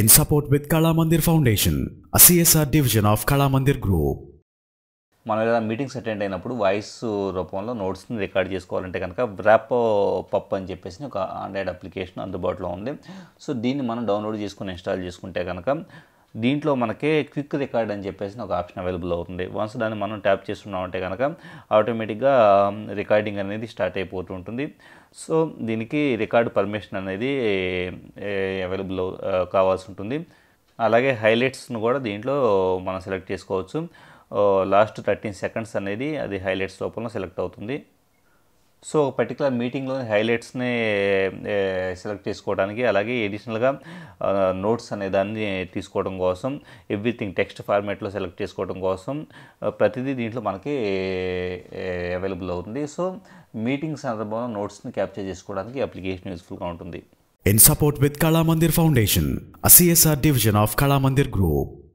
in support with Kala Mandir Foundation, a CSR division of Kala Mandir Group. మనం ఏదైనా meetings attend అయినప్పుడు voice రూపంలో నోట్స్ని record చేసుకోవాలంటే కనుక ర్యాప్ పప్ అని చెప్పేసి ఒక ఆండ్రాయిడ్ అప్లికేషన్ అందుబాటులో ఉంది సో దీన్ని మనం డౌన్లోడ్ చేసుకుని ఇన్స్టాల్ చేసుకుంటే కనుక దీంట్లో మనకి క్విక్ రికార్డ్ అని చెప్పేసి ఒక ఆప్షన్ అవైలబుల్ అవుతుంది వన్స్ దాన్ని మనం ట్యాప్ చేస్తున్నామంటే కనుక ఆటోమేటిక్గా రికార్డింగ్ um, అనేది స్టార్ట్ అయిపోతుంటుంది సో దీనికి రికార్డ్ పర్మిషన్ అనేది అవైలబుల్ uh, కావాల్సి ఉంటుంది అలాగే హైలైట్స్ను కూడా దీంట్లో మనం సెలెక్ట్ చేసుకోవచ్చు లాస్ట్ థర్టీన్ సెకండ్స్ అనేది అది హైలైట్స్ లోపల సెలెక్ట్ అవుతుంది సో ఒక పర్టికులర్ మీటింగ్లో హైలైట్స్ని సెలెక్ట్ చేసుకోవడానికి అలాగే ఎడిషనల్గా నోట్స్ uh, అనే దాన్ని తీసుకోవడం కోసం ఎవ్రీథింగ్ టెక్స్ట్ ఫార్మేట్లో సెలెక్ట్ చేసుకోవడం కోసం uh, ప్రతిదీ దీంట్లో మనకి అవైలబుల్ అవుతుంది సో మీటింగ్ సందర్భంలో నోట్స్ని క్యాప్చర్ చేసుకోవడానికి అప్లికేషన్ యూస్ఫుల్గా ఉంటుంది in support with Kalamandir Foundation, a CSR division of Kalamandir Group.